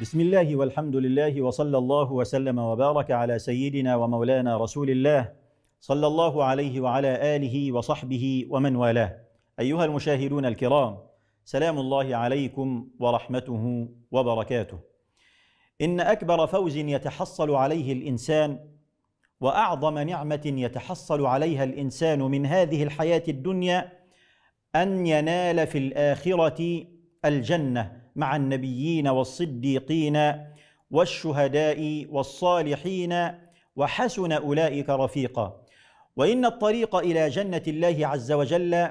بسم الله والحمد لله وصلى الله وسلم وبارك على سيدنا ومولانا رسول الله صلى الله عليه وعلى اله وصحبه ومن والاه ايها المشاهدون الكرام سلام الله عليكم ورحمته وبركاته ان اكبر فوز يتحصل عليه الانسان واعظم نعمه يتحصل عليها الانسان من هذه الحياه الدنيا ان ينال في الاخره الجنه مع النبيين والصديقين والشهداء والصالحين وحسن اولئك رفيقا وان الطريق الى جنه الله عز وجل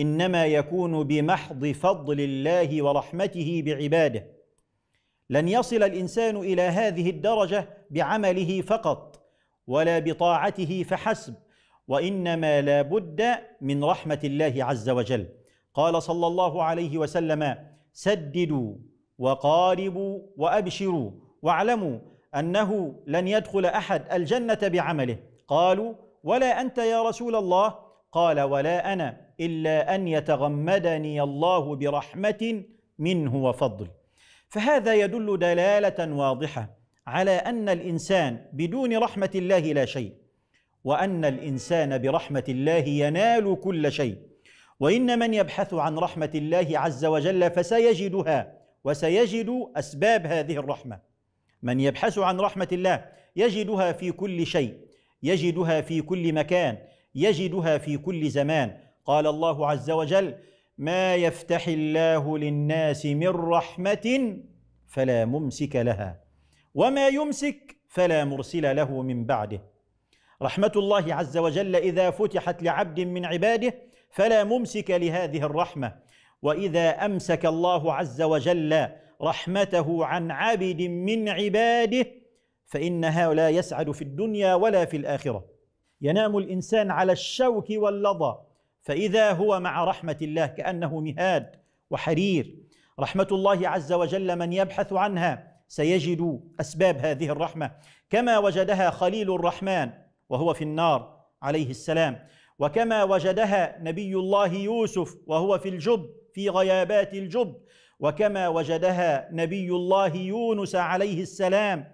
انما يكون بمحض فضل الله ورحمته بعباده لن يصل الانسان الى هذه الدرجه بعمله فقط ولا بطاعته فحسب وانما لا بد من رحمه الله عز وجل قال صلى الله عليه وسلم سددوا وقاربوا وابشروا واعلموا انه لن يدخل احد الجنه بعمله قالوا ولا انت يا رسول الله قال ولا انا الا ان يتغمدني الله برحمه منه وفضل فهذا يدل دلاله واضحه على ان الانسان بدون رحمه الله لا شيء وان الانسان برحمه الله ينال كل شيء وان من يبحث عن رحمه الله عز وجل فسيجدها وسيجد اسباب هذه الرحمه من يبحث عن رحمه الله يجدها في كل شيء يجدها في كل مكان يجدها في كل زمان قال الله عز وجل ما يفتح الله للناس من رحمه فلا ممسك لها وما يمسك فلا مرسل له من بعده رحمه الله عز وجل اذا فتحت لعبد من عباده فلا ممسك لهذه الرحمه واذا امسك الله عز وجل رحمته عن عبد من عباده فانها لا يسعد في الدنيا ولا في الاخره ينام الانسان على الشوك واللظى فاذا هو مع رحمه الله كانه مهاد وحرير رحمه الله عز وجل من يبحث عنها سيجد اسباب هذه الرحمه كما وجدها خليل الرحمن وهو في النار عليه السلام وكما وجدها نبي الله يوسف وهو في الجب في غيابات الجب وكما وجدها نبي الله يونس عليه السلام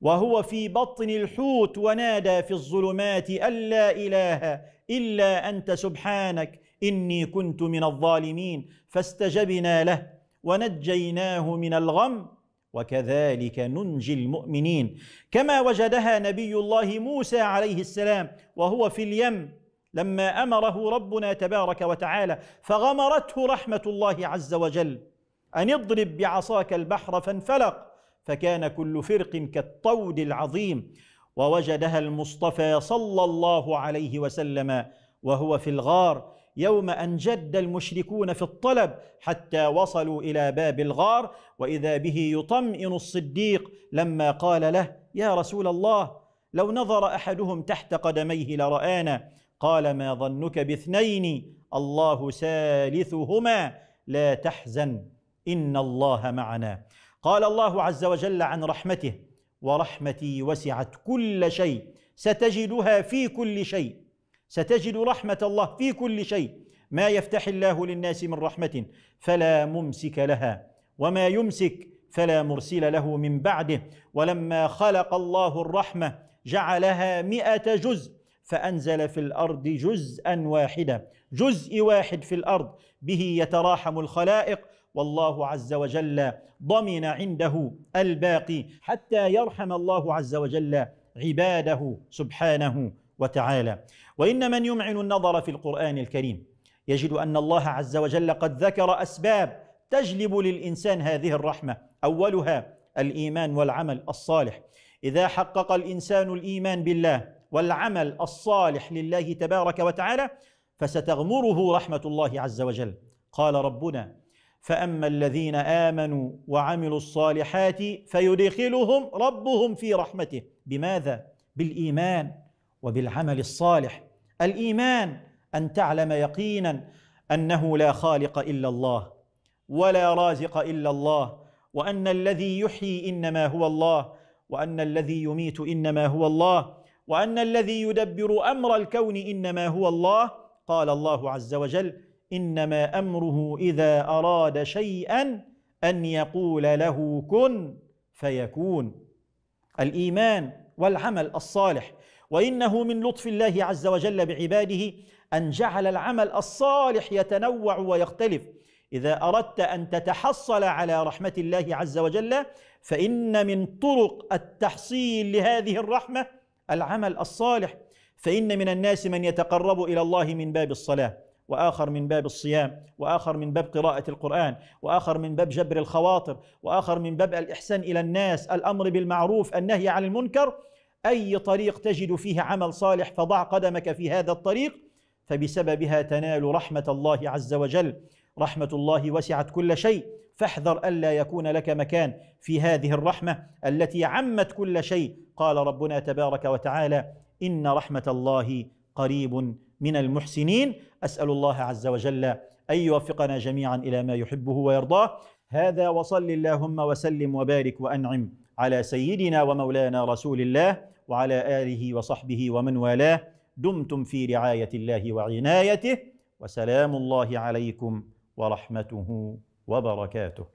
وهو في بطن الحوت ونادى في الظلمات الا اله الا انت سبحانك اني كنت من الظالمين فاستجبنا له ونجيناه من الغم وكذلك ننجي المؤمنين كما وجدها نبي الله موسى عليه السلام وهو في اليم لما امره ربنا تبارك وتعالى فغمرته رحمه الله عز وجل ان اضرب بعصاك البحر فانفلق فكان كل فرق كالطود العظيم ووجدها المصطفى صلى الله عليه وسلم وهو في الغار يوم ان جد المشركون في الطلب حتى وصلوا الى باب الغار واذا به يطمئن الصديق لما قال له يا رسول الله لو نظر احدهم تحت قدميه لرانا قال ما ظنك باثنين الله ثالثهما لا تحزن ان الله معنا قال الله عز وجل عن رحمته ورحمتي وسعت كل شيء ستجدها في كل شيء ستجد رحمه الله في كل شيء ما يفتح الله للناس من رحمه فلا ممسك لها وما يمسك فلا مرسل له من بعده ولما خلق الله الرحمه جعلها مئه جزء فأنزل في الأرض جزءا واحدا جزء واحد في الأرض به يتراحم الخلائق والله عز وجل ضمن عنده الباقي حتى يرحم الله عز وجل عباده سبحانه وتعالى وإن من يمعن النظر في القرآن الكريم يجد أن الله عز وجل قد ذكر أسباب تجلب للإنسان هذه الرحمة أولها الإيمان والعمل الصالح إذا حقق الإنسان الإيمان بالله والعمل الصالح لله تبارك وتعالى فستغمره رحمه الله عز وجل قال ربنا فاما الذين امنوا وعملوا الصالحات فيدخلهم ربهم في رحمته بماذا بالايمان وبالعمل الصالح الايمان ان تعلم يقينا انه لا خالق الا الله ولا رازق الا الله وان الذي يحيي انما هو الله وان الذي يميت انما هو الله وأن الذي يدبر أمر الكون إنما هو الله قال الله عز وجل إنما أمره إذا أراد شيئا أن يقول له كن فيكون الإيمان والعمل الصالح وإنه من لطف الله عز وجل بعباده أن جعل العمل الصالح يتنوع ويختلف إذا أردت أن تتحصل على رحمة الله عز وجل فإن من طرق التحصيل لهذه الرحمة العمل الصالح فإن من الناس من يتقرب إلى الله من باب الصلاة واخر من باب الصيام واخر من باب قراءه القران واخر من باب جبر الخواطر واخر من باب الاحسان الى الناس الامر بالمعروف النهي عن المنكر اي طريق تجد فيه عمل صالح فضع قدمك في هذا الطريق فبسببها تنال رحمه الله عز وجل رحمه الله وسعت كل شيء فاحذر الا يكون لك مكان في هذه الرحمه التي عمت كل شيء قال ربنا تبارك وتعالى ان رحمه الله قريب من المحسنين اسال الله عز وجل ان يوفقنا جميعا الى ما يحبه ويرضاه هذا وصل اللهم وسلم وبارك وانعم على سيدنا ومولانا رسول الله وعلى اله وصحبه ومن والاه دمتم في رعايه الله وعنايته وسلام الله عليكم ورحمته وبركاته